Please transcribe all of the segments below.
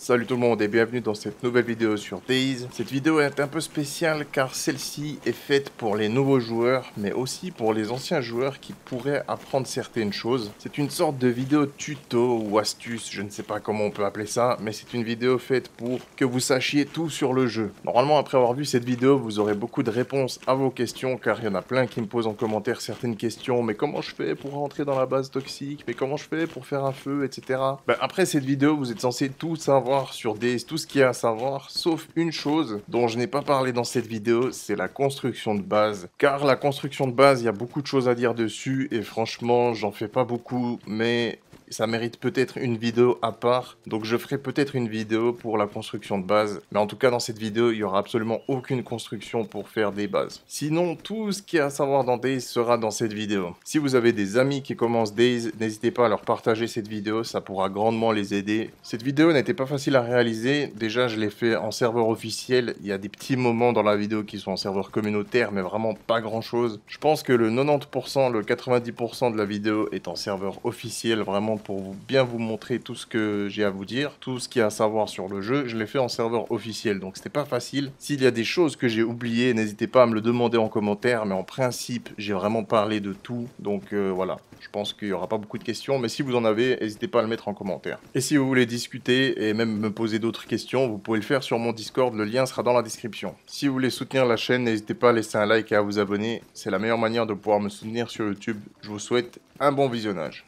Salut tout le monde et bienvenue dans cette nouvelle vidéo sur Days. Cette vidéo est un peu spéciale car celle-ci est faite pour les nouveaux joueurs mais aussi pour les anciens joueurs qui pourraient apprendre certaines choses. C'est une sorte de vidéo tuto ou astuce, je ne sais pas comment on peut appeler ça, mais c'est une vidéo faite pour que vous sachiez tout sur le jeu. Normalement après avoir vu cette vidéo vous aurez beaucoup de réponses à vos questions car il y en a plein qui me posent en commentaire certaines questions mais comment je fais pour rentrer dans la base toxique, mais comment je fais pour faire un feu, etc. Ben, après cette vidéo vous êtes censé tout savoir sur des tout ce qu'il y a à savoir, sauf une chose dont je n'ai pas parlé dans cette vidéo, c'est la construction de base. Car la construction de base, il y a beaucoup de choses à dire dessus, et franchement, j'en fais pas beaucoup, mais ça mérite peut-être une vidéo à part. Donc je ferai peut-être une vidéo pour la construction de base. Mais en tout cas, dans cette vidéo, il n'y aura absolument aucune construction pour faire des bases. Sinon, tout ce qu'il y a à savoir dans Days sera dans cette vidéo. Si vous avez des amis qui commencent Days, n'hésitez pas à leur partager cette vidéo, ça pourra grandement les aider. Cette vidéo n'était pas facile à réaliser. Déjà, je l'ai fait en serveur officiel. Il y a des petits moments dans la vidéo qui sont en serveur communautaire, mais vraiment pas grand-chose. Je pense que le 90%, le 90% de la vidéo est en serveur officiel, vraiment pour bien vous montrer tout ce que j'ai à vous dire, tout ce qu'il y a à savoir sur le jeu. Je l'ai fait en serveur officiel, donc c'était pas facile. S'il y a des choses que j'ai oubliées, n'hésitez pas à me le demander en commentaire, mais en principe, j'ai vraiment parlé de tout. Donc euh, voilà, je pense qu'il n'y aura pas beaucoup de questions, mais si vous en avez, n'hésitez pas à le mettre en commentaire. Et si vous voulez discuter et même me poser d'autres questions, vous pouvez le faire sur mon Discord, le lien sera dans la description. Si vous voulez soutenir la chaîne, n'hésitez pas à laisser un like et à vous abonner, c'est la meilleure manière de pouvoir me soutenir sur YouTube. Je vous souhaite un bon visionnage.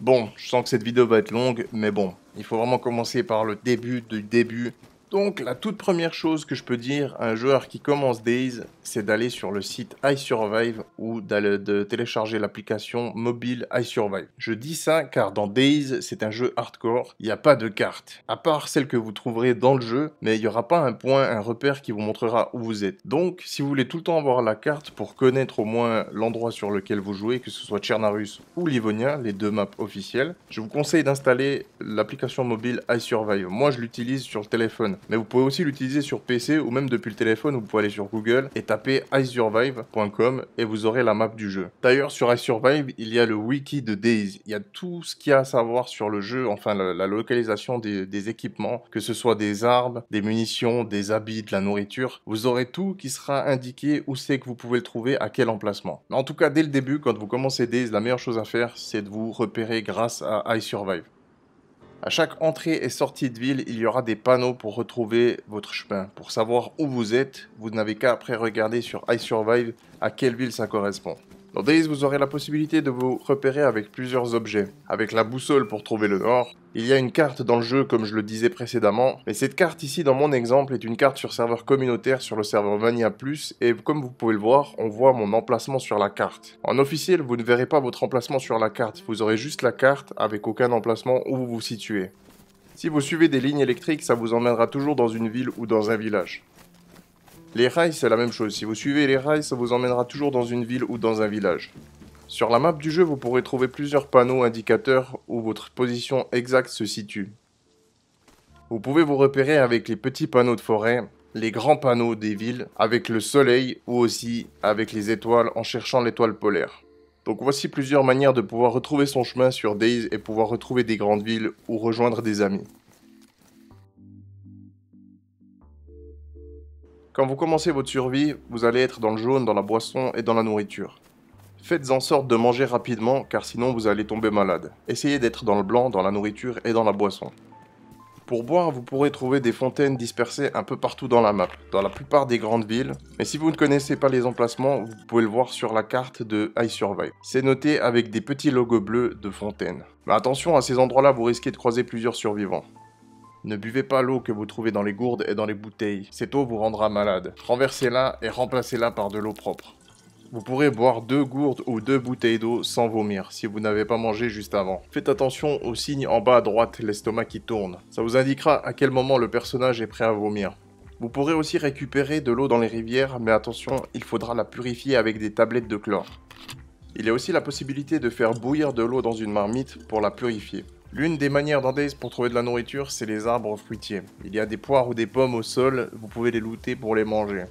Bon, je sens que cette vidéo va être longue, mais bon, il faut vraiment commencer par le début du début donc la toute première chose que je peux dire à un joueur qui commence Days, c'est d'aller sur le site iSurvive ou de télécharger l'application mobile iSurvive. Je dis ça car dans Days, c'est un jeu hardcore, il n'y a pas de carte, à part celle que vous trouverez dans le jeu, mais il n'y aura pas un point, un repère qui vous montrera où vous êtes. Donc si vous voulez tout le temps avoir la carte pour connaître au moins l'endroit sur lequel vous jouez, que ce soit Tchernarus ou Livonia, les deux maps officielles, je vous conseille d'installer l'application mobile iSurvive. Moi je l'utilise sur le téléphone mais vous pouvez aussi l'utiliser sur PC ou même depuis le téléphone, vous pouvez aller sur Google et taper iSurvive.com et vous aurez la map du jeu. D'ailleurs, sur iSurvive, il y a le wiki de Days. Il y a tout ce qu'il y a à savoir sur le jeu, enfin la, localisation des, équipements, que ce soit des armes, des munitions, des habits, de la nourriture. Vous aurez tout qui sera indiqué où c'est que vous pouvez le trouver, à quel emplacement. en tout cas, dès le début, quand vous commencez Days, la meilleure chose à faire, c'est de vous repérer grâce à iSurvive. À chaque entrée et sortie de ville, il y aura des panneaux pour retrouver votre chemin. Pour savoir où vous êtes, vous n'avez qu'à après regarder sur iSurvive à quelle ville ça correspond. Dans Daze, vous aurez la possibilité de vous repérer avec plusieurs objets. Avec la boussole pour trouver le nord, il y a une carte dans le jeu comme je le disais précédemment, mais cette carte ici dans mon exemple est une carte sur serveur communautaire sur le serveur Vania Plus et comme vous pouvez le voir, on voit mon emplacement sur la carte. En officiel, vous ne verrez pas votre emplacement sur la carte, vous aurez juste la carte avec aucun emplacement où vous vous situez. Si vous suivez des lignes électriques, ça vous emmènera toujours dans une ville ou dans un village. Les rails, c'est la même chose. Si vous suivez les rails, ça vous emmènera toujours dans une ville ou dans un village. Sur la map du jeu, vous pourrez trouver plusieurs panneaux indicateurs où votre position exacte se situe. Vous pouvez vous repérer avec les petits panneaux de forêt, les grands panneaux des villes, avec le soleil ou aussi avec les étoiles en cherchant l'étoile polaire. Donc voici plusieurs manières de pouvoir retrouver son chemin sur Days et pouvoir retrouver des grandes villes ou rejoindre des amis. Quand vous commencez votre survie, vous allez être dans le jaune, dans la boisson et dans la nourriture. Faites en sorte de manger rapidement car sinon vous allez tomber malade. Essayez d'être dans le blanc, dans la nourriture et dans la boisson. Pour boire, vous pourrez trouver des fontaines dispersées un peu partout dans la map, dans la plupart des grandes villes. Mais si vous ne connaissez pas les emplacements, vous pouvez le voir sur la carte de Survive. C'est noté avec des petits logos bleus de fontaines. Mais attention, à ces endroits-là, vous risquez de croiser plusieurs survivants. Ne buvez pas l'eau que vous trouvez dans les gourdes et dans les bouteilles. Cette eau vous rendra malade. Renversez-la et remplacez-la par de l'eau propre. Vous pourrez boire deux gourdes ou deux bouteilles d'eau sans vomir si vous n'avez pas mangé juste avant. Faites attention au signe en bas à droite, l'estomac qui tourne. Ça vous indiquera à quel moment le personnage est prêt à vomir. Vous pourrez aussi récupérer de l'eau dans les rivières, mais attention, il faudra la purifier avec des tablettes de chlore. Il y a aussi la possibilité de faire bouillir de l'eau dans une marmite pour la purifier. L'une des manières dans pour trouver de la nourriture, c'est les arbres fruitiers. Il y a des poires ou des pommes au sol, vous pouvez les looter pour les manger.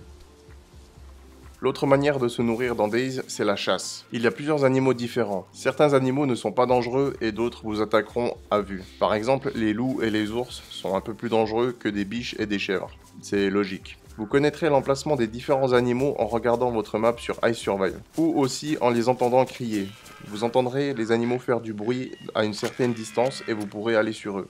L'autre manière de se nourrir dans c'est la chasse. Il y a plusieurs animaux différents. Certains animaux ne sont pas dangereux et d'autres vous attaqueront à vue. Par exemple, les loups et les ours sont un peu plus dangereux que des biches et des chèvres. C'est logique. Vous connaîtrez l'emplacement des différents animaux en regardant votre map sur iSurvive, ou aussi en les entendant crier. Vous entendrez les animaux faire du bruit à une certaine distance et vous pourrez aller sur eux.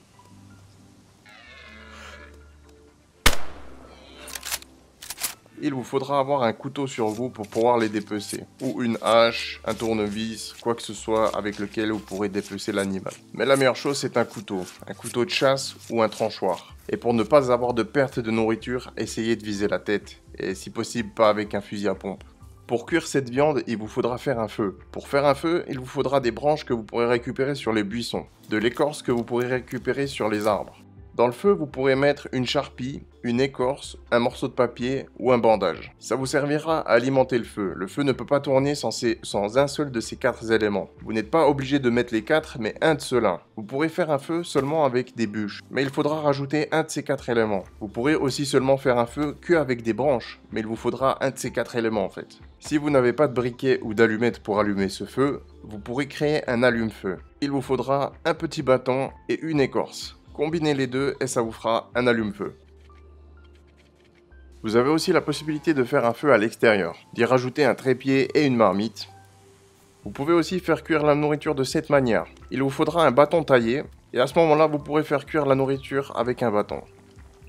Il vous faudra avoir un couteau sur vous pour pouvoir les dépecer, ou une hache, un tournevis, quoi que ce soit avec lequel vous pourrez dépecer l'animal. Mais la meilleure chose c'est un couteau, un couteau de chasse ou un tranchoir. Et pour ne pas avoir de perte de nourriture, essayez de viser la tête, et si possible pas avec un fusil à pompe. Pour cuire cette viande, il vous faudra faire un feu. Pour faire un feu, il vous faudra des branches que vous pourrez récupérer sur les buissons, de l'écorce que vous pourrez récupérer sur les arbres, dans le feu, vous pourrez mettre une charpie, une écorce, un morceau de papier ou un bandage. Ça vous servira à alimenter le feu. Le feu ne peut pas tourner sans, sans un seul de ces quatre éléments. Vous n'êtes pas obligé de mettre les quatre, mais un de ceux-là. Vous pourrez faire un feu seulement avec des bûches, mais il faudra rajouter un de ces quatre éléments. Vous pourrez aussi seulement faire un feu qu'avec des branches, mais il vous faudra un de ces quatre éléments en fait. Si vous n'avez pas de briquet ou d'allumette pour allumer ce feu, vous pourrez créer un allume-feu. Il vous faudra un petit bâton et une écorce. Combinez les deux et ça vous fera un allume-feu. Vous avez aussi la possibilité de faire un feu à l'extérieur, d'y rajouter un trépied et une marmite. Vous pouvez aussi faire cuire la nourriture de cette manière. Il vous faudra un bâton taillé et à ce moment-là vous pourrez faire cuire la nourriture avec un bâton.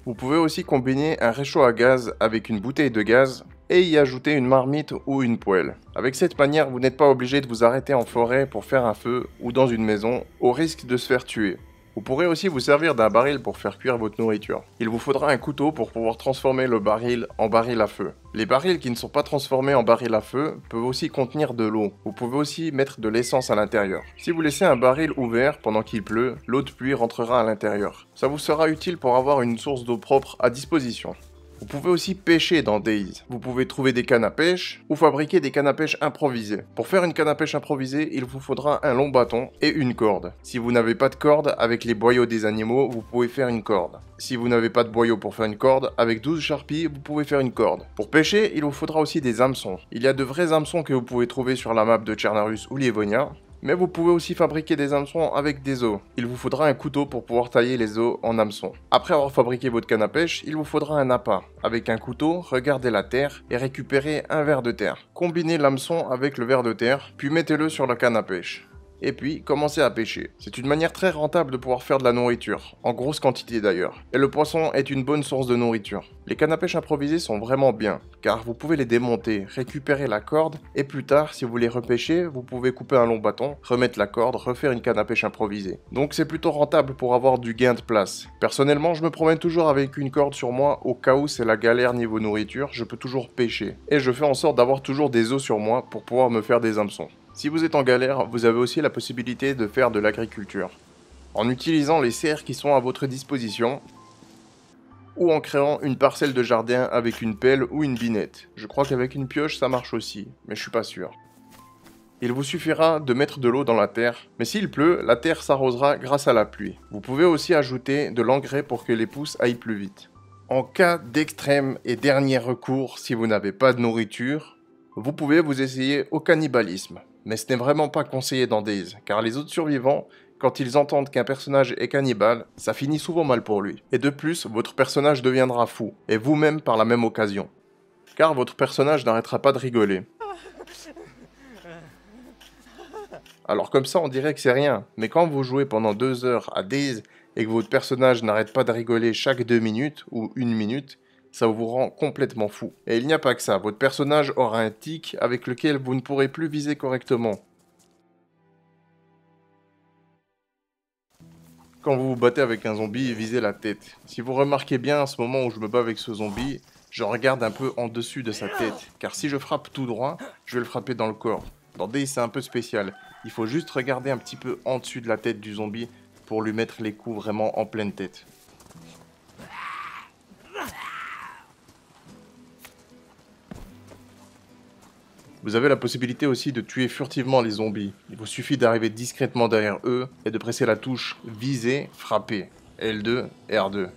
Vous pouvez aussi combiner un réchaud à gaz avec une bouteille de gaz et y ajouter une marmite ou une poêle. Avec cette manière, vous n'êtes pas obligé de vous arrêter en forêt pour faire un feu ou dans une maison au risque de se faire tuer. Vous pourrez aussi vous servir d'un baril pour faire cuire votre nourriture. Il vous faudra un couteau pour pouvoir transformer le baril en baril à feu. Les barils qui ne sont pas transformés en baril à feu peuvent aussi contenir de l'eau. Vous pouvez aussi mettre de l'essence à l'intérieur. Si vous laissez un baril ouvert pendant qu'il pleut, l'eau de pluie rentrera à l'intérieur. Ça vous sera utile pour avoir une source d'eau propre à disposition. Vous pouvez aussi pêcher dans Days. Vous pouvez trouver des cannes à pêche ou fabriquer des cannes à pêche improvisées. Pour faire une canne à pêche improvisée, il vous faudra un long bâton et une corde. Si vous n'avez pas de corde, avec les boyaux des animaux, vous pouvez faire une corde. Si vous n'avez pas de boyaux pour faire une corde, avec 12 charpies, vous pouvez faire une corde. Pour pêcher, il vous faudra aussi des hameçons. Il y a de vrais hameçons que vous pouvez trouver sur la map de Tchernarus ou Livonia. Mais vous pouvez aussi fabriquer des hameçons avec des os. Il vous faudra un couteau pour pouvoir tailler les os en hameçon. Après avoir fabriqué votre canne à pêche, il vous faudra un appât. Avec un couteau, regardez la terre et récupérez un verre de terre. Combinez l'hameçon avec le verre de terre, puis mettez-le sur la canne à pêche et puis commencer à pêcher. C'est une manière très rentable de pouvoir faire de la nourriture, en grosse quantité d'ailleurs. Et le poisson est une bonne source de nourriture. Les cannes à pêche improvisées sont vraiment bien, car vous pouvez les démonter, récupérer la corde, et plus tard, si vous les repêcher vous pouvez couper un long bâton, remettre la corde, refaire une canne à pêche improvisée. Donc c'est plutôt rentable pour avoir du gain de place. Personnellement, je me promène toujours avec une corde sur moi, au cas où c'est la galère niveau nourriture, je peux toujours pêcher. Et je fais en sorte d'avoir toujours des os sur moi pour pouvoir me faire des hameçons. Si vous êtes en galère, vous avez aussi la possibilité de faire de l'agriculture. En utilisant les serres qui sont à votre disposition, ou en créant une parcelle de jardin avec une pelle ou une binette. Je crois qu'avec une pioche ça marche aussi, mais je suis pas sûr. Il vous suffira de mettre de l'eau dans la terre, mais s'il pleut, la terre s'arrosera grâce à la pluie. Vous pouvez aussi ajouter de l'engrais pour que les pousses aillent plus vite. En cas d'extrême et dernier recours, si vous n'avez pas de nourriture, vous pouvez vous essayer au cannibalisme mais ce n'est vraiment pas conseillé dans Days, car les autres survivants, quand ils entendent qu'un personnage est cannibale, ça finit souvent mal pour lui. Et de plus, votre personnage deviendra fou, et vous-même par la même occasion. Car votre personnage n'arrêtera pas de rigoler. Alors comme ça, on dirait que c'est rien, mais quand vous jouez pendant deux heures à Days et que votre personnage n'arrête pas de rigoler chaque deux minutes ou une minute, ça vous rend complètement fou. Et il n'y a pas que ça, votre personnage aura un tic avec lequel vous ne pourrez plus viser correctement. Quand vous vous battez avec un zombie, visez la tête. Si vous remarquez bien à ce moment où je me bats avec ce zombie, je regarde un peu en dessus de sa tête, car si je frappe tout droit, je vais le frapper dans le corps. Dans c'est un peu spécial. Il faut juste regarder un petit peu en dessus de la tête du zombie pour lui mettre les coups vraiment en pleine tête. Vous avez la possibilité aussi de tuer furtivement les zombies. Il vous suffit d'arriver discrètement derrière eux et de presser la touche viser, frapper. L2, R2.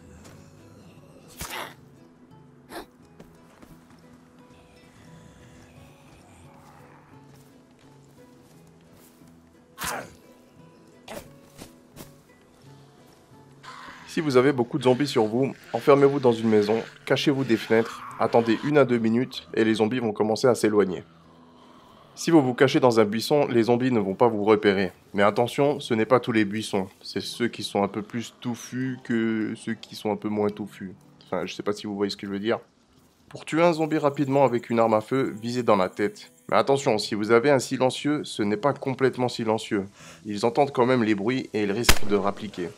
Si vous avez beaucoup de zombies sur vous, enfermez-vous dans une maison, cachez-vous des fenêtres, attendez une à deux minutes et les zombies vont commencer à s'éloigner. Si vous vous cachez dans un buisson, les zombies ne vont pas vous repérer. Mais attention, ce n'est pas tous les buissons. C'est ceux qui sont un peu plus touffus que ceux qui sont un peu moins touffus. Enfin, je sais pas si vous voyez ce que je veux dire. Pour tuer un zombie rapidement avec une arme à feu, visez dans la tête. Mais attention, si vous avez un silencieux, ce n'est pas complètement silencieux. Ils entendent quand même les bruits et ils risquent de rappliquer.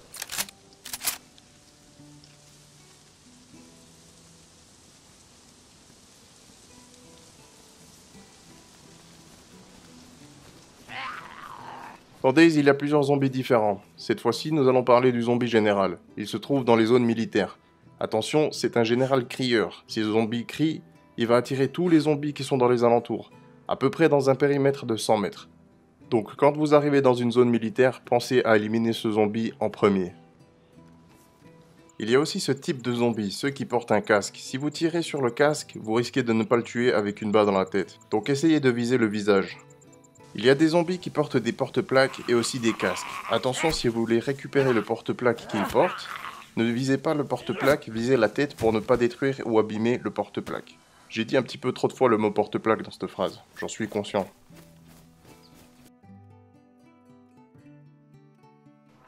Dans Days, il y a plusieurs zombies différents. Cette fois-ci, nous allons parler du zombie général. Il se trouve dans les zones militaires. Attention, c'est un général crieur. Si le zombie crie, il va attirer tous les zombies qui sont dans les alentours, à peu près dans un périmètre de 100 mètres. Donc quand vous arrivez dans une zone militaire, pensez à éliminer ce zombie en premier. Il y a aussi ce type de zombie, ceux qui portent un casque. Si vous tirez sur le casque, vous risquez de ne pas le tuer avec une base dans la tête. Donc essayez de viser le visage. Il y a des zombies qui portent des porte-plaques et aussi des casques. Attention si vous voulez récupérer le porte-plaque qu'ils portent, ne visez pas le porte-plaque, visez la tête pour ne pas détruire ou abîmer le porte-plaque. J'ai dit un petit peu trop de fois le mot porte-plaque dans cette phrase, j'en suis conscient.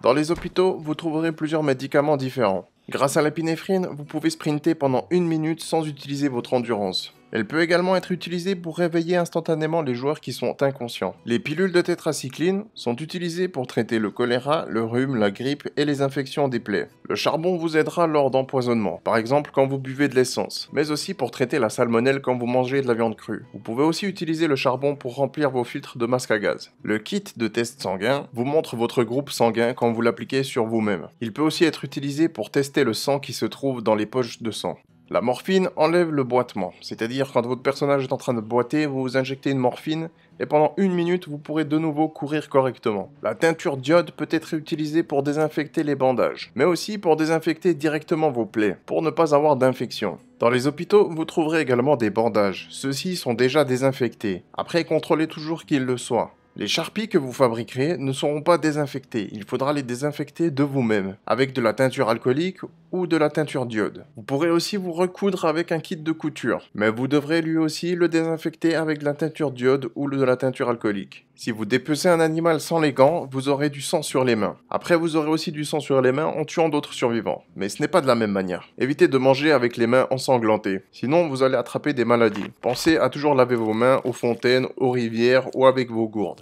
Dans les hôpitaux, vous trouverez plusieurs médicaments différents. Grâce à la vous pouvez sprinter pendant une minute sans utiliser votre endurance. Elle peut également être utilisée pour réveiller instantanément les joueurs qui sont inconscients. Les pilules de tétracycline sont utilisées pour traiter le choléra, le rhume, la grippe et les infections des plaies. Le charbon vous aidera lors d'empoisonnement, par exemple quand vous buvez de l'essence, mais aussi pour traiter la salmonelle quand vous mangez de la viande crue. Vous pouvez aussi utiliser le charbon pour remplir vos filtres de masque à gaz. Le kit de test sanguin vous montre votre groupe sanguin quand vous l'appliquez sur vous-même. Il peut aussi être utilisé pour tester le sang qui se trouve dans les poches de sang. La morphine enlève le boitement, c'est-à-dire quand votre personnage est en train de boiter, vous, vous injectez une morphine et pendant une minute vous pourrez de nouveau courir correctement. La teinture d'iode peut être utilisée pour désinfecter les bandages, mais aussi pour désinfecter directement vos plaies, pour ne pas avoir d'infection. Dans les hôpitaux, vous trouverez également des bandages, ceux-ci sont déjà désinfectés, après contrôlez toujours qu'ils le soient. Les charpies que vous fabriquerez ne seront pas désinfectés. Il faudra les désinfecter de vous-même, avec de la teinture alcoolique ou de la teinture diode. Vous pourrez aussi vous recoudre avec un kit de couture, mais vous devrez lui aussi le désinfecter avec de la teinture diode ou de la teinture alcoolique. Si vous dépecez un animal sans les gants, vous aurez du sang sur les mains. Après, vous aurez aussi du sang sur les mains en tuant d'autres survivants, mais ce n'est pas de la même manière. Évitez de manger avec les mains ensanglantées, sinon vous allez attraper des maladies. Pensez à toujours laver vos mains aux fontaines, aux rivières ou avec vos gourdes.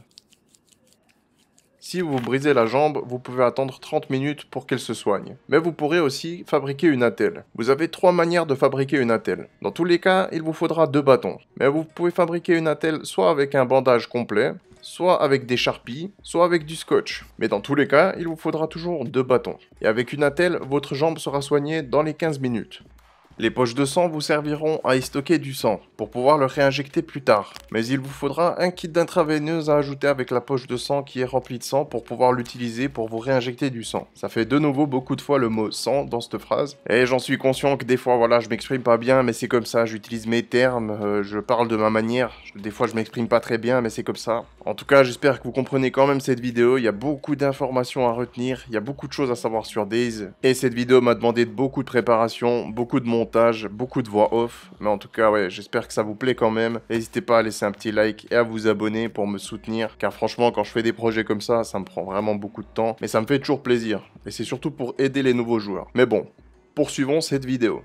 Si vous brisez la jambe, vous pouvez attendre 30 minutes pour qu'elle se soigne. Mais vous pourrez aussi fabriquer une attelle. Vous avez trois manières de fabriquer une attelle. Dans tous les cas, il vous faudra deux bâtons. Mais vous pouvez fabriquer une attelle soit avec un bandage complet, soit avec des charpies, soit avec du scotch. Mais dans tous les cas, il vous faudra toujours deux bâtons. Et avec une attelle, votre jambe sera soignée dans les 15 minutes. Les poches de sang vous serviront à y stocker du sang, pour pouvoir le réinjecter plus tard. Mais il vous faudra un kit d'intraveineuse à ajouter avec la poche de sang qui est remplie de sang pour pouvoir l'utiliser pour vous réinjecter du sang. Ça fait de nouveau beaucoup de fois le mot sang dans cette phrase. Et j'en suis conscient que des fois, voilà, je m'exprime pas bien, mais c'est comme ça, j'utilise mes termes, euh, je parle de ma manière. Des fois, je m'exprime pas très bien, mais c'est comme ça. En tout cas, j'espère que vous comprenez quand même cette vidéo. Il y a beaucoup d'informations à retenir, il y a beaucoup de choses à savoir sur Days. Et cette vidéo m'a demandé beaucoup de préparation, beaucoup de montage beaucoup de voix off. Mais en tout cas, ouais, j'espère que ça vous plaît quand même. N'hésitez pas à laisser un petit like et à vous abonner pour me soutenir. Car franchement, quand je fais des projets comme ça, ça me prend vraiment beaucoup de temps. Mais ça me fait toujours plaisir. Et c'est surtout pour aider les nouveaux joueurs. Mais bon, poursuivons cette vidéo.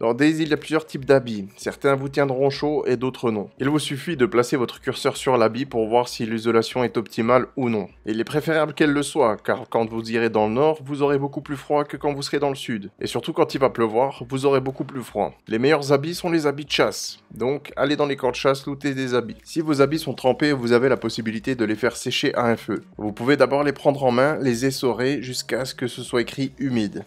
Dans Daisy, il y a plusieurs types d'habits. Certains vous tiendront chaud et d'autres non. Il vous suffit de placer votre curseur sur l'habit pour voir si l'isolation est optimale ou non. Il est préférable qu'elle le soit, car quand vous irez dans le nord, vous aurez beaucoup plus froid que quand vous serez dans le sud. Et surtout quand il va pleuvoir, vous aurez beaucoup plus froid. Les meilleurs habits sont les habits de chasse. Donc, allez dans les camps de chasse, loutez des habits. Si vos habits sont trempés, vous avez la possibilité de les faire sécher à un feu. Vous pouvez d'abord les prendre en main, les essorer jusqu'à ce que ce soit écrit humide.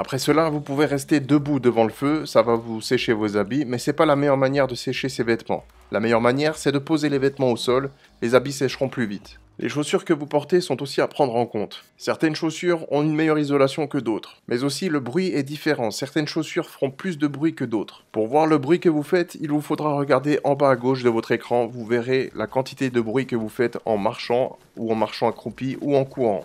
Après cela, vous pouvez rester debout devant le feu, ça va vous sécher vos habits, mais c'est pas la meilleure manière de sécher ses vêtements. La meilleure manière, c'est de poser les vêtements au sol, les habits sécheront plus vite. Les chaussures que vous portez sont aussi à prendre en compte. Certaines chaussures ont une meilleure isolation que d'autres, mais aussi le bruit est différent. Certaines chaussures feront plus de bruit que d'autres. Pour voir le bruit que vous faites, il vous faudra regarder en bas à gauche de votre écran, vous verrez la quantité de bruit que vous faites en marchant ou en marchant accroupi ou en courant.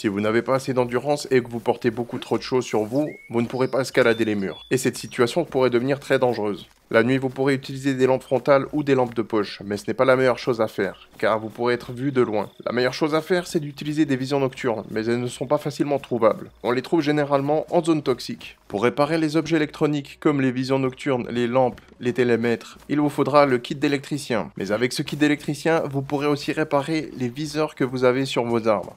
Si vous n'avez pas assez d'endurance et que vous portez beaucoup trop de choses sur vous, vous ne pourrez pas escalader les murs. Et cette situation pourrait devenir très dangereuse. La nuit, vous pourrez utiliser des lampes frontales ou des lampes de poche, mais ce n'est pas la meilleure chose à faire, car vous pourrez être vu de loin. La meilleure chose à faire, c'est d'utiliser des visions nocturnes, mais elles ne sont pas facilement trouvables. On les trouve généralement en zone toxique. Pour réparer les objets électroniques comme les visions nocturnes, les lampes, les télémètres, il vous faudra le kit d'électricien. Mais avec ce kit d'électricien, vous pourrez aussi réparer les viseurs que vous avez sur vos armes.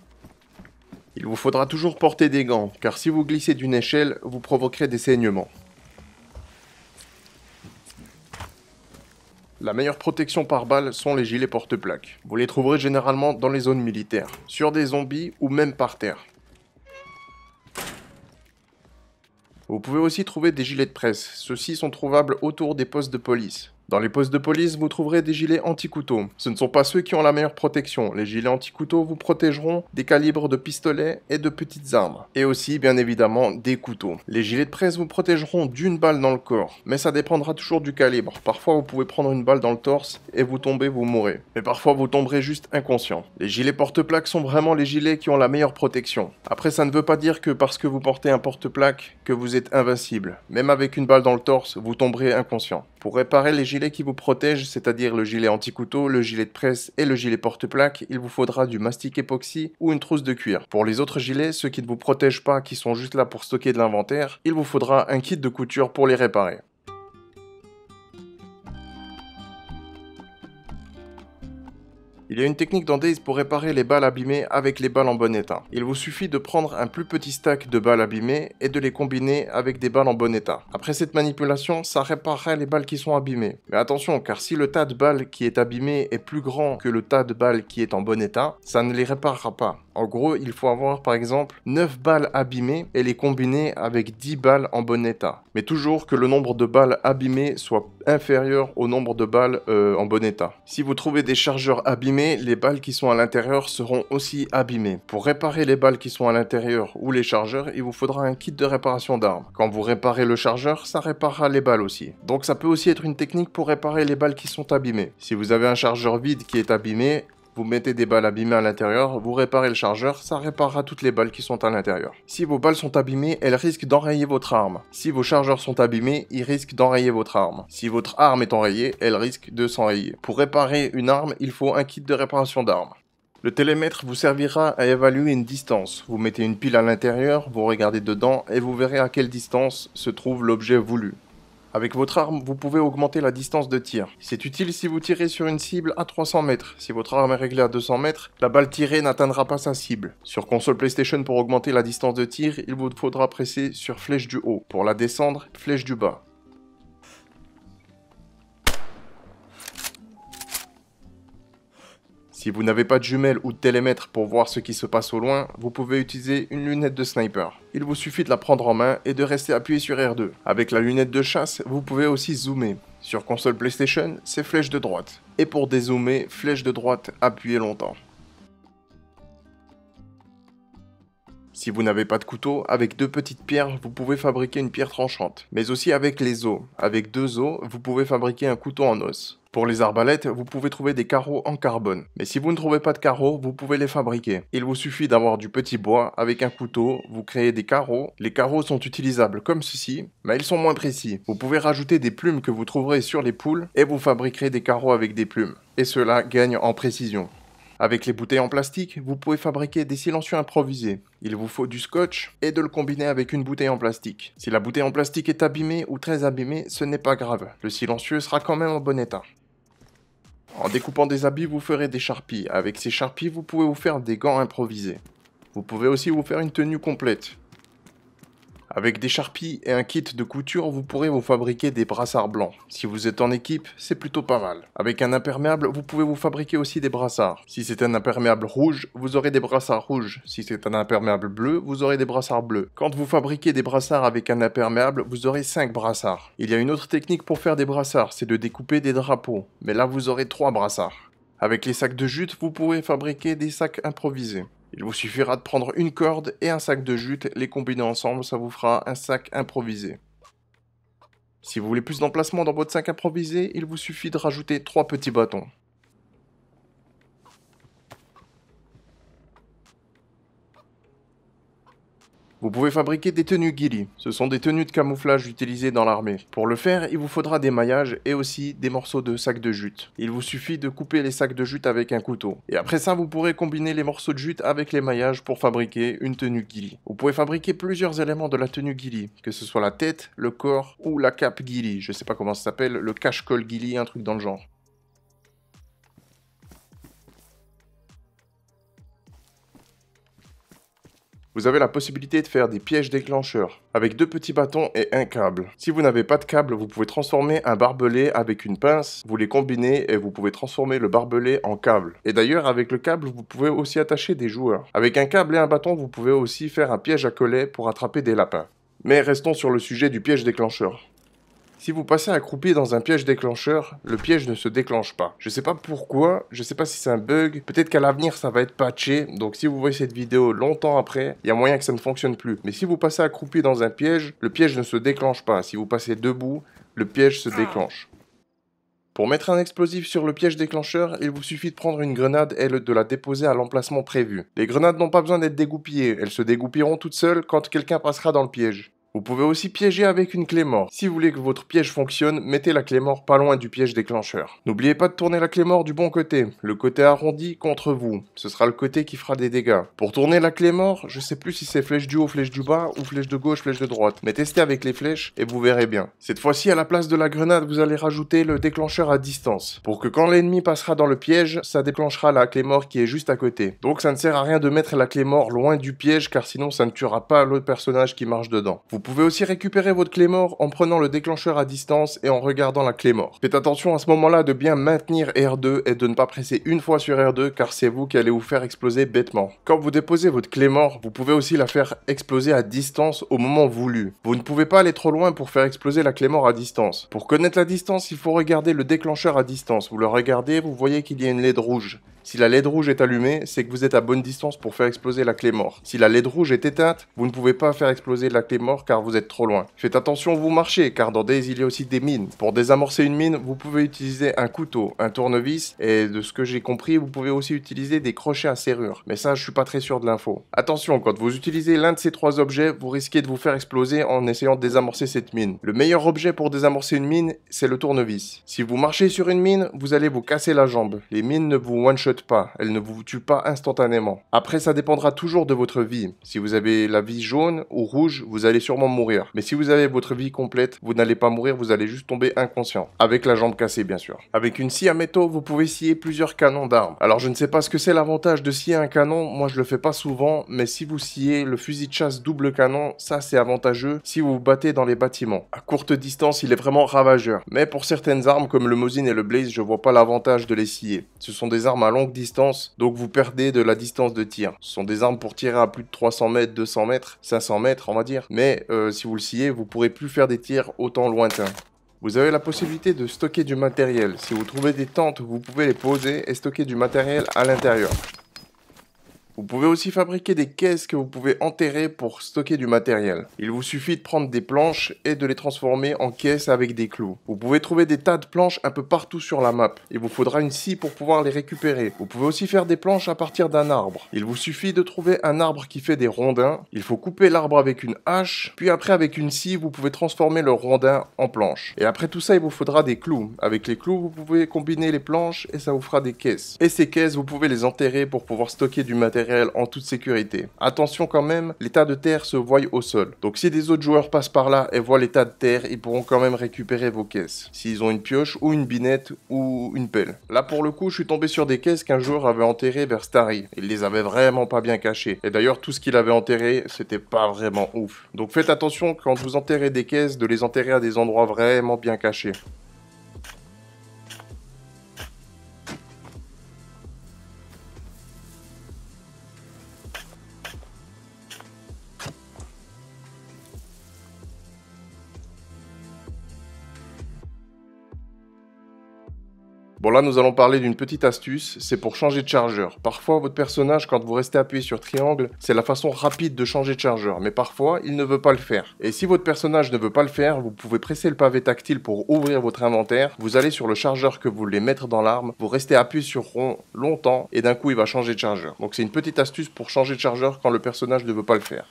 Il vous faudra toujours porter des gants, car si vous glissez d'une échelle, vous provoquerez des saignements. La meilleure protection par balle sont les gilets porte-plaques. Vous les trouverez généralement dans les zones militaires, sur des zombies ou même par terre. Vous pouvez aussi trouver des gilets de presse. Ceux-ci sont trouvables autour des postes de police. Dans les postes de police, vous trouverez des gilets anti-couteaux. Ce ne sont pas ceux qui ont la meilleure protection. Les gilets anti-couteaux vous protégeront des calibres de pistolets et de petites armes. Et aussi, bien évidemment, des couteaux. Les gilets de presse vous protégeront d'une balle dans le corps. Mais ça dépendra toujours du calibre. Parfois, vous pouvez prendre une balle dans le torse et vous tombez, vous mourrez. Mais parfois, vous tomberez juste inconscient. Les gilets porte-plaques sont vraiment les gilets qui ont la meilleure protection. Après, ça ne veut pas dire que parce que vous portez un porte-plaque, que vous êtes invincible. Même avec une balle dans le torse, vous tomberez inconscient. Pour réparer les gilets qui vous protège, c'est-à-dire le gilet anti-couteau, le gilet de presse et le gilet porte-plaque, il vous faudra du mastic époxy ou une trousse de cuir. Pour les autres gilets, ceux qui ne vous protègent pas, qui sont juste là pour stocker de l'inventaire, il vous faudra un kit de couture pour les réparer. Il y a une technique dans Days pour réparer les balles abîmées avec les balles en bon état. Il vous suffit de prendre un plus petit stack de balles abîmées et de les combiner avec des balles en bon état. Après cette manipulation, ça réparera les balles qui sont abîmées. Mais attention, car si le tas de balles qui est abîmé est plus grand que le tas de balles qui est en bon état, ça ne les réparera pas. En gros, il faut avoir par exemple 9 balles abîmées et les combiner avec 10 balles en bon état. Mais toujours que le nombre de balles abîmées soit inférieur au nombre de balles euh, en bon état. Si vous trouvez des chargeurs abîmés, les balles qui sont à l'intérieur seront aussi abîmées. Pour réparer les balles qui sont à l'intérieur ou les chargeurs, il vous faudra un kit de réparation d'armes. Quand vous réparez le chargeur, ça réparera les balles aussi. Donc ça peut aussi être une technique pour réparer les balles qui sont abîmées. Si vous avez un chargeur vide qui est abîmé, vous mettez des balles abîmées à l'intérieur, vous réparez le chargeur, ça réparera toutes les balles qui sont à l'intérieur. Si vos balles sont abîmées, elles risquent d'enrayer votre arme. Si vos chargeurs sont abîmés, ils risquent d'enrayer votre arme. Si votre arme est enrayée, elle risque de s'enrayer. Pour réparer une arme, il faut un kit de réparation d'armes. Le télémètre vous servira à évaluer une distance. Vous mettez une pile à l'intérieur, vous regardez dedans et vous verrez à quelle distance se trouve l'objet voulu. Avec votre arme, vous pouvez augmenter la distance de tir. C'est utile si vous tirez sur une cible à 300 mètres. Si votre arme est réglée à 200 mètres, la balle tirée n'atteindra pas sa cible. Sur console PlayStation, pour augmenter la distance de tir, il vous faudra presser sur flèche du haut. Pour la descendre, flèche du bas. Si vous n'avez pas de jumelles ou de télémètre pour voir ce qui se passe au loin, vous pouvez utiliser une lunette de sniper. Il vous suffit de la prendre en main et de rester appuyé sur R2. Avec la lunette de chasse, vous pouvez aussi zoomer. Sur console PlayStation, c'est flèche de droite. Et pour dézoomer, flèche de droite, appuyez longtemps. Si vous n'avez pas de couteau, avec deux petites pierres, vous pouvez fabriquer une pierre tranchante. Mais aussi avec les os. Avec deux os, vous pouvez fabriquer un couteau en os. Pour les arbalètes, vous pouvez trouver des carreaux en carbone. Mais si vous ne trouvez pas de carreaux, vous pouvez les fabriquer. Il vous suffit d'avoir du petit bois avec un couteau, vous créez des carreaux. Les carreaux sont utilisables comme ceci, mais ils sont moins précis. Vous pouvez rajouter des plumes que vous trouverez sur les poules et vous fabriquerez des carreaux avec des plumes. Et cela gagne en précision. Avec les bouteilles en plastique, vous pouvez fabriquer des silencieux improvisés. Il vous faut du scotch et de le combiner avec une bouteille en plastique. Si la bouteille en plastique est abîmée ou très abîmée, ce n'est pas grave. Le silencieux sera quand même en bon état. En découpant des habits, vous ferez des charpies. Avec ces charpies vous pouvez vous faire des gants improvisés. Vous pouvez aussi vous faire une tenue complète. Avec des charpies et un kit de couture, vous pourrez vous fabriquer des brassards blancs. Si vous êtes en équipe, c'est plutôt pas mal. Avec un imperméable, vous pouvez vous fabriquer aussi des brassards. Si c'est un imperméable rouge, vous aurez des brassards rouges. Si c'est un imperméable bleu, vous aurez des brassards bleus. Quand vous fabriquez des brassards avec un imperméable, vous aurez 5 brassards. Il y a une autre technique pour faire des brassards, c'est de découper des drapeaux. Mais là, vous aurez 3 brassards. Avec les sacs de jute, vous pourrez fabriquer des sacs improvisés. Il vous suffira de prendre une corde et un sac de jute, les combiner ensemble, ça vous fera un sac improvisé. Si vous voulez plus d'emplacement dans votre sac improvisé, il vous suffit de rajouter trois petits bâtons. Vous pouvez fabriquer des tenues ghillie. Ce sont des tenues de camouflage utilisées dans l'armée. Pour le faire, il vous faudra des maillages et aussi des morceaux de sacs de jute. Il vous suffit de couper les sacs de jute avec un couteau. Et après ça, vous pourrez combiner les morceaux de jute avec les maillages pour fabriquer une tenue ghillie. Vous pouvez fabriquer plusieurs éléments de la tenue ghillie, que ce soit la tête, le corps ou la cape ghillie. Je ne sais pas comment ça s'appelle, le cache-col ghillie, un truc dans le genre. Vous avez la possibilité de faire des pièges déclencheurs avec deux petits bâtons et un câble. Si vous n'avez pas de câble, vous pouvez transformer un barbelé avec une pince, vous les combinez et vous pouvez transformer le barbelé en câble. Et d'ailleurs, avec le câble, vous pouvez aussi attacher des joueurs. Avec un câble et un bâton, vous pouvez aussi faire un piège à collet pour attraper des lapins. Mais restons sur le sujet du piège déclencheur. Si vous passez accroupi dans un piège déclencheur, le piège ne se déclenche pas. Je sais pas pourquoi, je sais pas si c'est un bug, peut-être qu'à l'avenir ça va être patché, donc si vous voyez cette vidéo longtemps après, il y a moyen que ça ne fonctionne plus. Mais si vous passez accroupi dans un piège, le piège ne se déclenche pas. Si vous passez debout, le piège se ah. déclenche. Pour mettre un explosif sur le piège déclencheur, il vous suffit de prendre une grenade et de la déposer à l'emplacement prévu. Les grenades n'ont pas besoin d'être dégoupillées, elles se dégoupilleront toutes seules quand quelqu'un passera dans le piège. Vous pouvez aussi piéger avec une clé mort. Si vous voulez que votre piège fonctionne, mettez la clé mort pas loin du piège déclencheur. N'oubliez pas de tourner la clé mort du bon côté, le côté arrondi contre vous. Ce sera le côté qui fera des dégâts. Pour tourner la clé mort, je sais plus si c'est flèche du haut, flèche du bas, ou flèche de gauche, flèche de droite. Mais testez avec les flèches et vous verrez bien. Cette fois-ci, à la place de la grenade, vous allez rajouter le déclencheur à distance. Pour que quand l'ennemi passera dans le piège, ça déclenchera la clé mort qui est juste à côté. Donc ça ne sert à rien de mettre la clé mort loin du piège car sinon ça ne tuera pas l'autre personnage qui marche dedans. Vous pouvez aussi récupérer votre clé mort en prenant le déclencheur à distance et en regardant la clé mort. Faites attention à ce moment-là de bien maintenir R2 et de ne pas presser une fois sur R2 car c'est vous qui allez vous faire exploser bêtement. Quand vous déposez votre clé mort, vous pouvez aussi la faire exploser à distance au moment voulu. Vous ne pouvez pas aller trop loin pour faire exploser la clé mort à distance. Pour connaître la distance, il faut regarder le déclencheur à distance. Vous le regardez, vous voyez qu'il y a une LED rouge. Si la LED rouge est allumée, c'est que vous êtes à bonne distance pour faire exploser la clé mort. Si la LED rouge est éteinte, vous ne pouvez pas faire exploser la clé mort car vous êtes trop loin. Faites attention où vous marchez car dans des il y a aussi des mines. Pour désamorcer une mine, vous pouvez utiliser un couteau, un tournevis et de ce que j'ai compris, vous pouvez aussi utiliser des crochets à serrure. Mais ça, je suis pas très sûr de l'info. Attention, quand vous utilisez l'un de ces trois objets, vous risquez de vous faire exploser en essayant de désamorcer cette mine. Le meilleur objet pour désamorcer une mine, c'est le tournevis. Si vous marchez sur une mine, vous allez vous casser la jambe. Les mines ne vous one-shot pas, elles ne vous tuent pas instantanément. Après, ça dépendra toujours de votre vie. Si vous avez la vie jaune ou rouge, vous allez sûrement mourir. Mais si vous avez votre vie complète, vous n'allez pas mourir, vous allez juste tomber inconscient. Avec la jambe cassée, bien sûr. Avec une scie à métaux, vous pouvez scier plusieurs canons d'armes. Alors je ne sais pas ce que c'est l'avantage de scier un canon, moi je le fais pas souvent, mais si vous sciez le fusil de chasse double canon, ça c'est avantageux si vous vous battez dans les bâtiments. À courte distance, il est vraiment ravageur. Mais pour certaines armes comme le Mosin et le Blaze, je vois pas l'avantage de les scier. Ce sont des armes à longue distance, donc vous perdez de la distance de tir. Ce sont des armes pour tirer à plus de 300 mètres, 200 mètres, 500 mètres, on va dire. Mais euh, si vous le sciez, vous pourrez plus faire des tirs autant lointains. Vous avez la possibilité de stocker du matériel. Si vous trouvez des tentes, vous pouvez les poser et stocker du matériel à l'intérieur. Vous pouvez aussi fabriquer des caisses que vous pouvez enterrer pour stocker du matériel. Il vous suffit de prendre des planches et de les transformer en caisses avec des clous. Vous pouvez trouver des tas de planches un peu partout sur la map. Il vous faudra une scie pour pouvoir les récupérer. Vous pouvez aussi faire des planches à partir d'un arbre. Il vous suffit de trouver un arbre qui fait des rondins. Il faut couper l'arbre avec une hache, puis après avec une scie, vous pouvez transformer le rondin en planche. Et après tout ça, il vous faudra des clous. Avec les clous, vous pouvez combiner les planches et ça vous fera des caisses. Et ces caisses, vous pouvez les enterrer pour pouvoir stocker du matériel en toute sécurité. Attention quand même, l'état de terre se voit au sol. Donc si des autres joueurs passent par là et voient l'état de terre, ils pourront quand même récupérer vos caisses. S'ils ont une pioche ou une binette ou une pelle. Là pour le coup, je suis tombé sur des caisses qu'un joueur avait enterrées vers Starry. Il les avait vraiment pas bien cachées. Et d'ailleurs, tout ce qu'il avait enterré, c'était pas vraiment ouf. Donc faites attention quand vous enterrez des caisses, de les enterrer à des endroits vraiment bien cachés. Bon là nous allons parler d'une petite astuce, c'est pour changer de chargeur. Parfois votre personnage quand vous restez appuyé sur triangle, c'est la façon rapide de changer de chargeur, mais parfois il ne veut pas le faire. Et si votre personnage ne veut pas le faire, vous pouvez presser le pavé tactile pour ouvrir votre inventaire, vous allez sur le chargeur que vous voulez mettre dans l'arme, vous restez appuyé sur rond longtemps et d'un coup il va changer de chargeur. Donc c'est une petite astuce pour changer de chargeur quand le personnage ne veut pas le faire.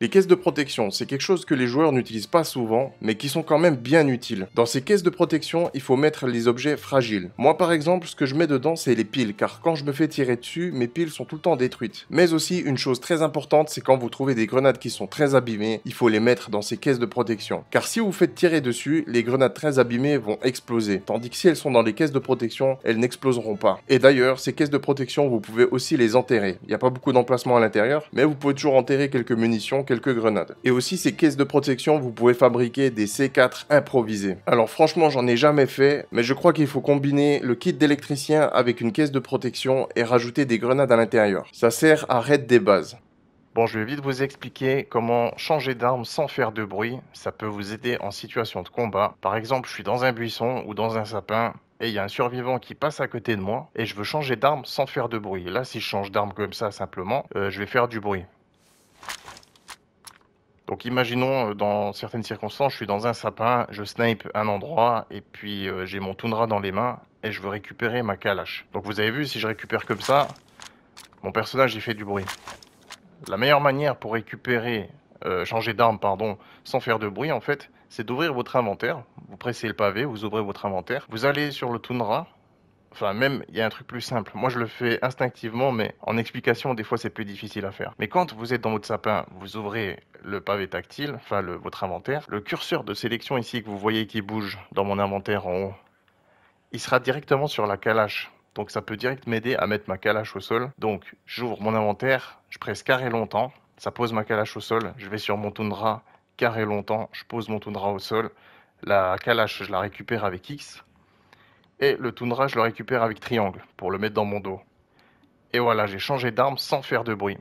Les caisses de protection, c'est quelque chose que les joueurs n'utilisent pas souvent, mais qui sont quand même bien utiles. Dans ces caisses de protection, il faut mettre les objets fragiles. Moi par exemple, ce que je mets dedans, c'est les piles, car quand je me fais tirer dessus, mes piles sont tout le temps détruites. Mais aussi, une chose très importante, c'est quand vous trouvez des grenades qui sont très abîmées, il faut les mettre dans ces caisses de protection. Car si vous faites tirer dessus, les grenades très abîmées vont exploser, tandis que si elles sont dans les caisses de protection, elles n'exploseront pas. Et d'ailleurs, ces caisses de protection, vous pouvez aussi les enterrer. Il n'y a pas beaucoup d'emplacement à l'intérieur, mais vous pouvez toujours enterrer quelques munitions quelques grenades. Et aussi ces caisses de protection, vous pouvez fabriquer des C4 improvisés. Alors franchement, j'en ai jamais fait, mais je crois qu'il faut combiner le kit d'électricien avec une caisse de protection et rajouter des grenades à l'intérieur. Ça sert à raid des bases. Bon, je vais vite vous expliquer comment changer d'arme sans faire de bruit. Ça peut vous aider en situation de combat. Par exemple, je suis dans un buisson ou dans un sapin et il y a un survivant qui passe à côté de moi et je veux changer d'arme sans faire de bruit. Là, si je change d'arme comme ça simplement, euh, je vais faire du bruit. Donc imaginons euh, dans certaines circonstances, je suis dans un sapin, je snipe un endroit et puis euh, j'ai mon toundra dans les mains et je veux récupérer ma calache. Donc vous avez vu, si je récupère comme ça, mon personnage il fait du bruit. La meilleure manière pour récupérer, euh, changer d'arme pardon, sans faire de bruit en fait, c'est d'ouvrir votre inventaire. Vous pressez le pavé, vous ouvrez votre inventaire, vous allez sur le toundra Enfin, même, il y a un truc plus simple. Moi, je le fais instinctivement, mais en explication, des fois, c'est plus difficile à faire. Mais quand vous êtes dans votre sapin, vous ouvrez le pavé tactile, enfin, votre inventaire. Le curseur de sélection ici que vous voyez qui bouge dans mon inventaire en haut, il sera directement sur la calache. Donc, ça peut direct m'aider à mettre ma calache au sol. Donc, j'ouvre mon inventaire, je presse carré longtemps, ça pose ma calache au sol. Je vais sur mon toundra, carré longtemps, je pose mon toundra au sol. La calache, je la récupère avec X et le toundra, je le récupère avec triangle pour le mettre dans mon dos. Et voilà, j'ai changé d'arme sans faire de bruit.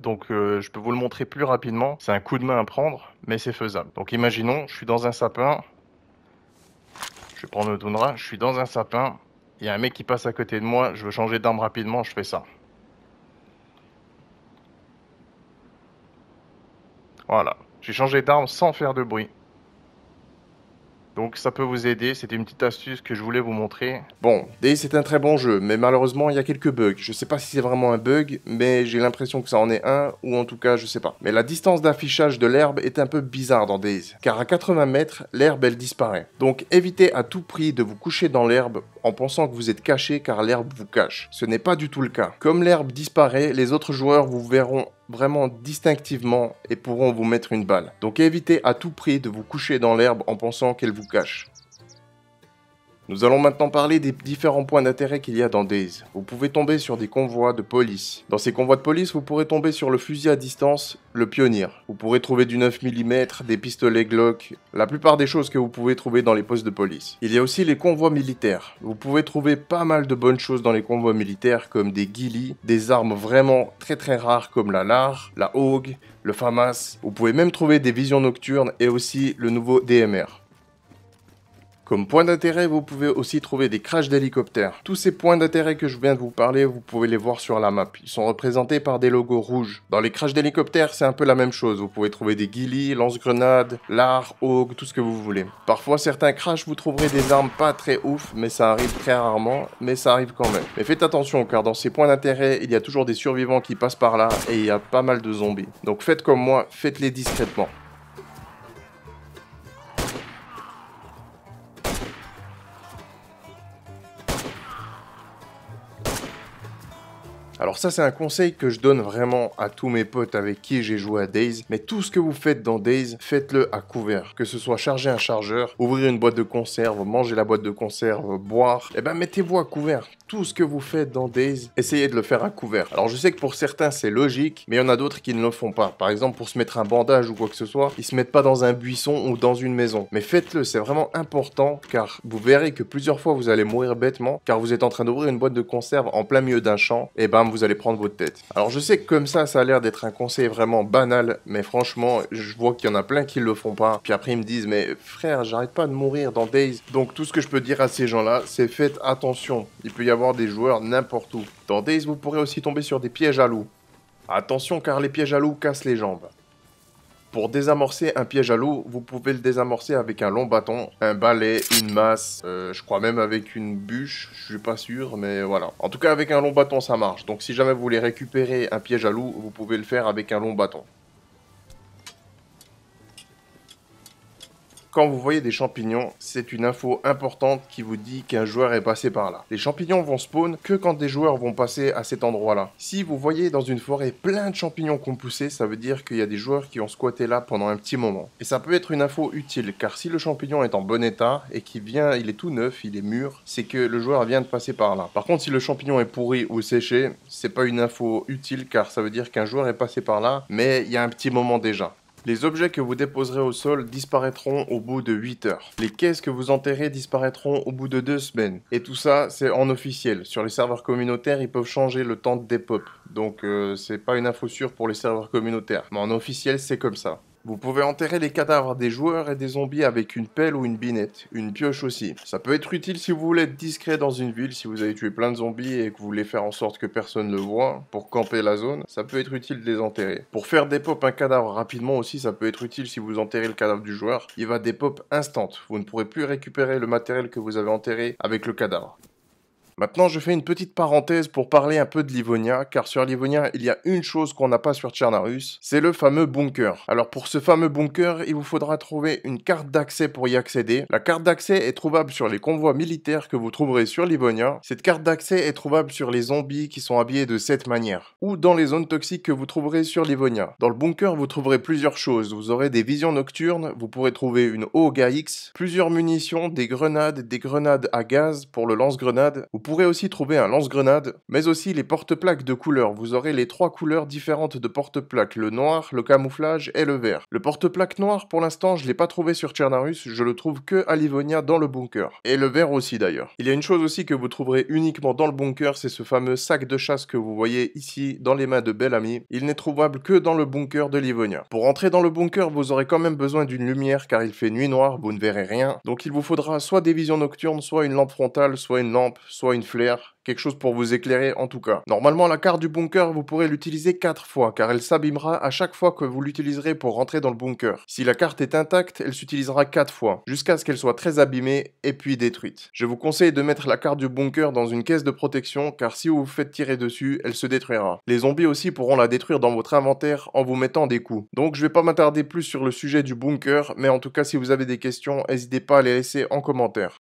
Donc euh, je peux vous le montrer plus rapidement. C'est un coup de main à prendre, mais c'est faisable. Donc imaginons, je suis dans un sapin. Je vais prendre le toundra, je suis dans un sapin. Il y a un mec qui passe à côté de moi, je veux changer d'arme rapidement, je fais ça. Voilà, j'ai changé d'arme sans faire de bruit. Donc ça peut vous aider, c'était une petite astuce que je voulais vous montrer. Bon, Days c'est un très bon jeu, mais malheureusement il y a quelques bugs. Je sais pas si c'est vraiment un bug, mais j'ai l'impression que ça en est un, ou en tout cas je sais pas. Mais la distance d'affichage de l'herbe est un peu bizarre dans Days, car à 80 mètres, l'herbe elle disparaît. Donc évitez à tout prix de vous coucher dans l'herbe en pensant que vous êtes caché car l'herbe vous cache. Ce n'est pas du tout le cas. Comme l'herbe disparaît, les autres joueurs vous verront vraiment distinctivement et pourront vous mettre une balle. Donc évitez à tout prix de vous coucher dans l'herbe en pensant qu'elle vous cache. Nous allons maintenant parler des différents points d'intérêt qu'il y a dans Days. Vous pouvez tomber sur des convois de police. Dans ces convois de police, vous pourrez tomber sur le fusil à distance, le pionnier. Vous pourrez trouver du 9 mm, des pistolets Glock, la plupart des choses que vous pouvez trouver dans les postes de police. Il y a aussi les convois militaires. Vous pouvez trouver pas mal de bonnes choses dans les convois militaires comme des ghillies, des armes vraiment très très rares comme la LAR, la Hogue, le FAMAS. Vous pouvez même trouver des visions nocturnes et aussi le nouveau DMR. Comme point d'intérêt, vous pouvez aussi trouver des crashs d'hélicoptères. Tous ces points d'intérêt que je viens de vous parler, vous pouvez les voir sur la map. Ils sont représentés par des logos rouges. Dans les crashs d'hélicoptères, c'est un peu la même chose. Vous pouvez trouver des guillis, lance-grenades, lard, augues, tout ce que vous voulez. Parfois, certains crashs, vous trouverez des armes pas très ouf, mais ça arrive très rarement, mais ça arrive quand même. Mais faites attention, car dans ces points d'intérêt, il y a toujours des survivants qui passent par là, et il y a pas mal de zombies. Donc faites comme moi, faites-les discrètement. Alors ça c'est un conseil que je donne vraiment à tous mes potes avec qui j'ai joué à Days, mais tout ce que vous faites dans Days, faites-le à couvert. Que ce soit charger un chargeur, ouvrir une boîte de conserve, manger la boîte de conserve, boire, eh ben mettez-vous à couvert. Tout ce que vous faites dans Days, essayez de le faire à couvert. Alors je sais que pour certains c'est logique, mais il y en a d'autres qui ne le font pas. Par exemple pour se mettre un bandage ou quoi que ce soit, ils se mettent pas dans un buisson ou dans une maison. Mais faites-le, c'est vraiment important car vous verrez que plusieurs fois vous allez mourir bêtement car vous êtes en train d'ouvrir une boîte de conserve en plein milieu d'un champ, et eh ben vous allez prendre votre tête. Alors je sais que comme ça, ça a l'air d'être un conseil vraiment banal, mais franchement, je vois qu'il y en a plein qui le font pas. Puis après, ils me disent, mais frère, j'arrête pas de mourir dans Days. Donc tout ce que je peux dire à ces gens-là, c'est faites attention. Il peut y avoir des joueurs n'importe où. Dans Days, vous pourrez aussi tomber sur des pièges à loups. Attention car les pièges à loups cassent les jambes. Pour désamorcer un piège à loup, vous pouvez le désamorcer avec un long bâton, un balai, une masse, euh, je crois même avec une bûche, je suis pas sûr, mais voilà. En tout cas, avec un long bâton, ça marche. Donc si jamais vous voulez récupérer un piège à loup, vous pouvez le faire avec un long bâton. Quand vous voyez des champignons, c'est une info importante qui vous dit qu'un joueur est passé par là. Les champignons vont spawn que quand des joueurs vont passer à cet endroit-là. Si vous voyez dans une forêt plein de champignons qu'on poussé, ça veut dire qu'il y a des joueurs qui ont squatté là pendant un petit moment. Et ça peut être une info utile, car si le champignon est en bon état et qu'il vient, il est tout neuf, il est mûr, c'est que le joueur vient de passer par là. Par contre, si le champignon est pourri ou séché, c'est pas une info utile, car ça veut dire qu'un joueur est passé par là, mais il y a un petit moment déjà. Les objets que vous déposerez au sol disparaîtront au bout de 8 heures. Les caisses que vous enterrez disparaîtront au bout de 2 semaines. Et tout ça, c'est en officiel. Sur les serveurs communautaires, ils peuvent changer le temps de dépop. Donc, euh, c'est pas une info sûre pour les serveurs communautaires. Mais en officiel, c'est comme ça. Vous pouvez enterrer les cadavres des joueurs et des zombies avec une pelle ou une binette, une pioche aussi. Ça peut être utile si vous voulez être discret dans une ville, si vous avez tué plein de zombies et que vous voulez faire en sorte que personne ne le voit, pour camper la zone, ça peut être utile de les enterrer. Pour faire des pop un cadavre rapidement aussi, ça peut être utile si vous enterrez le cadavre du joueur, il va des pop instant, vous ne pourrez plus récupérer le matériel que vous avez enterré avec le cadavre. Maintenant, je fais une petite parenthèse pour parler un peu de Livonia, car sur Livonia, il y a une chose qu'on n'a pas sur Tchernarus, c'est le fameux bunker. Alors pour ce fameux bunker, il vous faudra trouver une carte d'accès pour y accéder. La carte d'accès est trouvable sur les convois militaires que vous trouverez sur Livonia. Cette carte d'accès est trouvable sur les zombies qui sont habillés de cette manière, ou dans les zones toxiques que vous trouverez sur Livonia. Dans le bunker, vous trouverez plusieurs choses. Vous aurez des visions nocturnes, vous pourrez trouver une OGAX, plusieurs munitions, des grenades, des grenades à gaz pour le lance-grenade pourrez aussi trouver un lance-grenade, mais aussi les porte-plaques de couleur Vous aurez les trois couleurs différentes de porte-plaques, le noir, le camouflage et le vert. Le porte-plaque noir, pour l'instant, je l'ai pas trouvé sur Tchernarus, je le trouve que à Livonia dans le bunker. Et le vert aussi d'ailleurs. Il y a une chose aussi que vous trouverez uniquement dans le bunker, c'est ce fameux sac de chasse que vous voyez ici dans les mains de Bellamy. Il n'est trouvable que dans le bunker de Livonia. Pour entrer dans le bunker, vous aurez quand même besoin d'une lumière car il fait nuit noire, vous ne verrez rien. Donc il vous faudra soit des visions nocturnes, soit une lampe frontale, soit une lampe, soit une une flair, quelque chose pour vous éclairer en tout cas. Normalement la carte du bunker vous pourrez l'utiliser 4 fois car elle s'abîmera à chaque fois que vous l'utiliserez pour rentrer dans le bunker. Si la carte est intacte, elle s'utilisera 4 fois jusqu'à ce qu'elle soit très abîmée et puis détruite. Je vous conseille de mettre la carte du bunker dans une caisse de protection car si vous vous faites tirer dessus, elle se détruira. Les zombies aussi pourront la détruire dans votre inventaire en vous mettant des coups. Donc je vais pas m'attarder plus sur le sujet du bunker mais en tout cas si vous avez des questions, n'hésitez pas à les laisser en commentaire.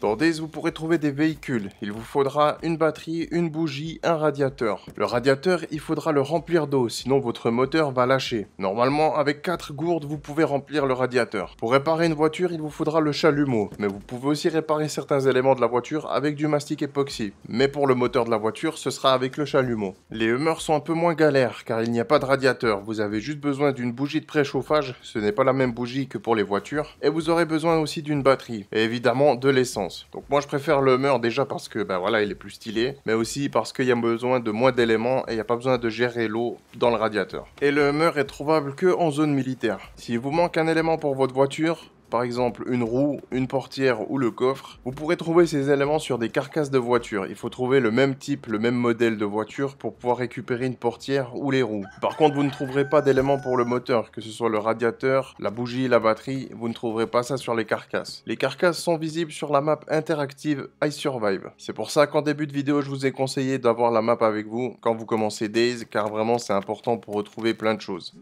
Dans vous pourrez trouver des véhicules. Il vous faudra une batterie, une bougie, un radiateur. Le radiateur, il faudra le remplir d'eau, sinon votre moteur va lâcher. Normalement, avec 4 gourdes, vous pouvez remplir le radiateur. Pour réparer une voiture, il vous faudra le chalumeau, mais vous pouvez aussi réparer certains éléments de la voiture avec du mastic époxy. Mais pour le moteur de la voiture, ce sera avec le chalumeau. Les humeurs sont un peu moins galères, car il n'y a pas de radiateur. Vous avez juste besoin d'une bougie de préchauffage, ce n'est pas la même bougie que pour les voitures, et vous aurez besoin aussi d'une batterie, et évidemment de l'essence. Donc moi je préfère le Hummer déjà parce que ben voilà il est plus stylé, mais aussi parce qu'il y a besoin de moins d'éléments et il n'y a pas besoin de gérer l'eau dans le radiateur. Et le Hummer est trouvable que en zone militaire. S'il vous manque un élément pour votre voiture, par exemple une roue, une portière ou le coffre, vous pourrez trouver ces éléments sur des carcasses de voitures. Il faut trouver le même type, le même modèle de voiture pour pouvoir récupérer une portière ou les roues. Par contre, vous ne trouverez pas d'éléments pour le moteur, que ce soit le radiateur, la bougie, la batterie, vous ne trouverez pas ça sur les carcasses. Les carcasses sont visibles sur la map interactive iSurvive. C'est pour ça qu'en début de vidéo, je vous ai conseillé d'avoir la map avec vous quand vous commencez Days, car vraiment c'est important pour retrouver plein de choses.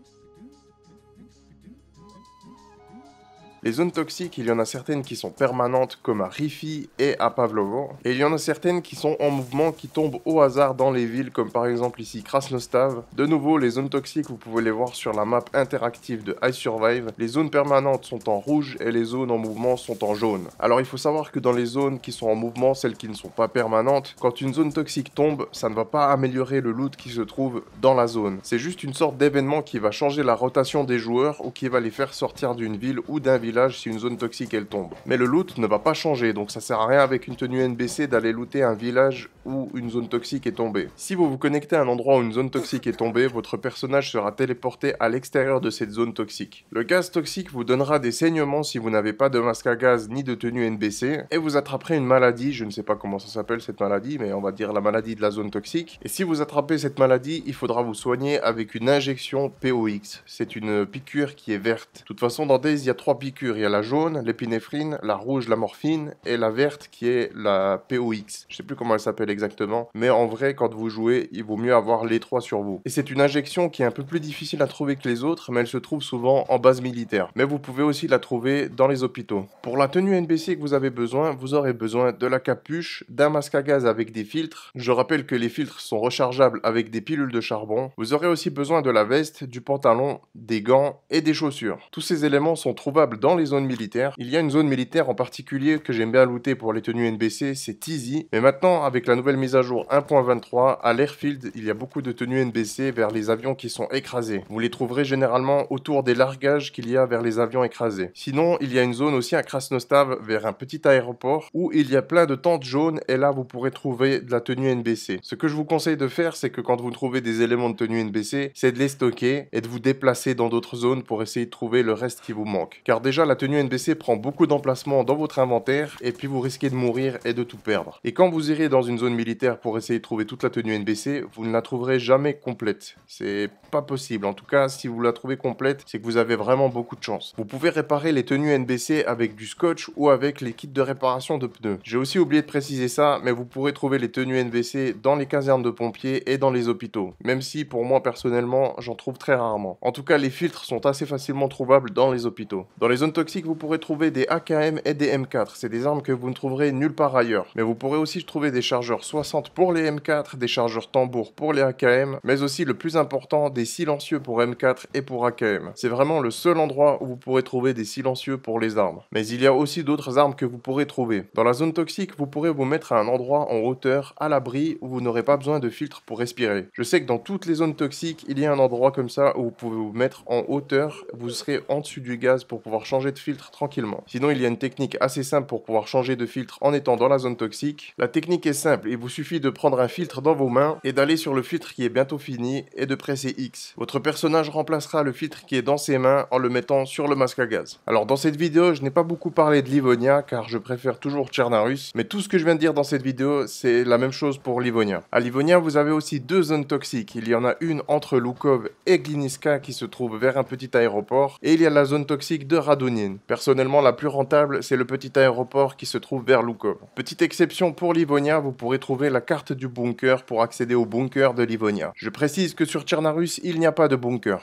Les zones toxiques, il y en a certaines qui sont permanentes comme à Rifi et à Pavlovo, et il y en a certaines qui sont en mouvement, qui tombent au hasard dans les villes comme par exemple ici Krasnostav. De nouveau, les zones toxiques, vous pouvez les voir sur la map interactive de High Survive. Les zones permanentes sont en rouge et les zones en mouvement sont en jaune. Alors il faut savoir que dans les zones qui sont en mouvement, celles qui ne sont pas permanentes, quand une zone toxique tombe, ça ne va pas améliorer le loot qui se trouve dans la zone. C'est juste une sorte d'événement qui va changer la rotation des joueurs ou qui va les faire sortir d'une ville ou d'un village si une zone toxique elle tombe. Mais le loot ne va pas changer, donc ça sert à rien avec une tenue NBC d'aller looter un village où une zone toxique est tombée. Si vous vous connectez à un endroit où une zone toxique est tombée, votre personnage sera téléporté à l'extérieur de cette zone toxique. Le gaz toxique vous donnera des saignements si vous n'avez pas de masque à gaz ni de tenue NBC, et vous attraperez une maladie, je ne sais pas comment ça s'appelle cette maladie, mais on va dire la maladie de la zone toxique. Et si vous attrapez cette maladie, il faudra vous soigner avec une injection POX. C'est une piqûre qui est verte. De toute façon, dans Days, il y a trois piqûres il y a la jaune, l'épinéphrine, la rouge, la morphine, et la verte qui est la POX. Je ne sais plus comment elle s'appelle exactement, mais en vrai, quand vous jouez, il vaut mieux avoir les trois sur vous. Et c'est une injection qui est un peu plus difficile à trouver que les autres, mais elle se trouve souvent en base militaire. Mais vous pouvez aussi la trouver dans les hôpitaux. Pour la tenue NBC que vous avez besoin, vous aurez besoin de la capuche, d'un masque à gaz avec des filtres. Je rappelle que les filtres sont rechargeables avec des pilules de charbon. Vous aurez aussi besoin de la veste, du pantalon, des gants et des chaussures. Tous ces éléments sont trouvables dans les zones militaires. Il y a une zone militaire en particulier que j'aime bien looter pour les tenues NBC, c'est Easy. Mais maintenant, avec la nouvelle mise à jour 1.23, à l'airfield, il y a beaucoup de tenues NBC vers les avions qui sont écrasés. Vous les trouverez généralement autour des largages qu'il y a vers les avions écrasés. Sinon, il y a une zone aussi à Krasnostav vers un petit aéroport où il y a plein de tentes jaunes et là vous pourrez trouver de la tenue NBC. Ce que je vous conseille de faire, c'est que quand vous trouvez des éléments de tenue NBC, c'est de les stocker et de vous déplacer dans d'autres zones pour essayer de trouver le reste qui vous manque. Car déjà la tenue NBC prend beaucoup d'emplacement dans votre inventaire et puis vous risquez de mourir et de tout perdre. Et quand vous irez dans une zone militaire pour essayer de trouver toute la tenue NBC, vous ne la trouverez jamais complète. C'est pas possible. En tout cas, si vous la trouvez complète, c'est que vous avez vraiment beaucoup de chance. Vous pouvez réparer les tenues NBC avec du scotch ou avec les kits de réparation de pneus. J'ai aussi oublié de préciser ça, mais vous pourrez trouver les tenues NBC dans les casernes de pompiers et dans les hôpitaux. Même si pour moi personnellement, j'en trouve très rarement. En tout cas, les filtres sont assez facilement trouvables dans les hôpitaux. Dans les zones toxique, vous pourrez trouver des AKM et des M4. C'est des armes que vous ne trouverez nulle part ailleurs. Mais vous pourrez aussi trouver des chargeurs 60 pour les M4, des chargeurs tambour pour les AKM, mais aussi le plus important, des silencieux pour M4 et pour AKM. C'est vraiment le seul endroit où vous pourrez trouver des silencieux pour les armes. Mais il y a aussi d'autres armes que vous pourrez trouver. Dans la zone toxique, vous pourrez vous mettre à un endroit en hauteur, à l'abri, où vous n'aurez pas besoin de filtre pour respirer. Je sais que dans toutes les zones toxiques, il y a un endroit comme ça où vous pouvez vous mettre en hauteur, vous serez en dessus du gaz pour pouvoir changer de filtre tranquillement. Sinon, il y a une technique assez simple pour pouvoir changer de filtre en étant dans la zone toxique. La technique est simple, il vous suffit de prendre un filtre dans vos mains et d'aller sur le filtre qui est bientôt fini et de presser X. Votre personnage remplacera le filtre qui est dans ses mains en le mettant sur le masque à gaz. Alors dans cette vidéo, je n'ai pas beaucoup parlé de Livonia car je préfère toujours Tchernarus, mais tout ce que je viens de dire dans cette vidéo, c'est la même chose pour Livonia. À Livonia, vous avez aussi deux zones toxiques. Il y en a une entre Lukov et Gliniska qui se trouve vers un petit aéroport et il y a la zone toxique de Radon Personnellement, la plus rentable, c'est le petit aéroport qui se trouve vers Loukov. Petite exception pour Livonia, vous pourrez trouver la carte du bunker pour accéder au bunker de Livonia. Je précise que sur Tchernarus, il n'y a pas de bunker.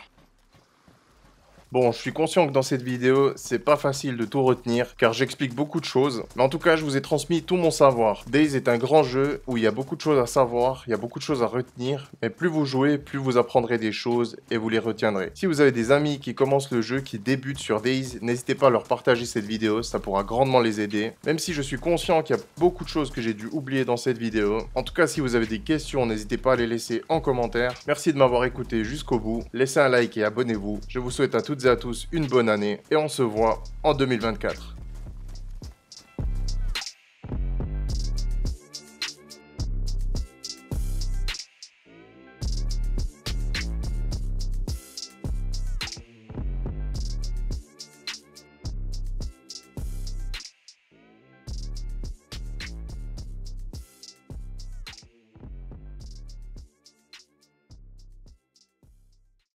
Bon, je suis conscient que dans cette vidéo, c'est pas facile de tout retenir, car j'explique beaucoup de choses, mais en tout cas, je vous ai transmis tout mon savoir. Days est un grand jeu où il y a beaucoup de choses à savoir, il y a beaucoup de choses à retenir, mais plus vous jouez, plus vous apprendrez des choses et vous les retiendrez. Si vous avez des amis qui commencent le jeu, qui débutent sur Days, n'hésitez pas à leur partager cette vidéo, ça pourra grandement les aider, même si je suis conscient qu'il y a beaucoup de choses que j'ai dû oublier dans cette vidéo. En tout cas, si vous avez des questions, n'hésitez pas à les laisser en commentaire. Merci de m'avoir écouté jusqu'au bout, laissez un like et abonnez-vous. Je vous souhaite à tous et à tous une bonne année et on se voit en 2024.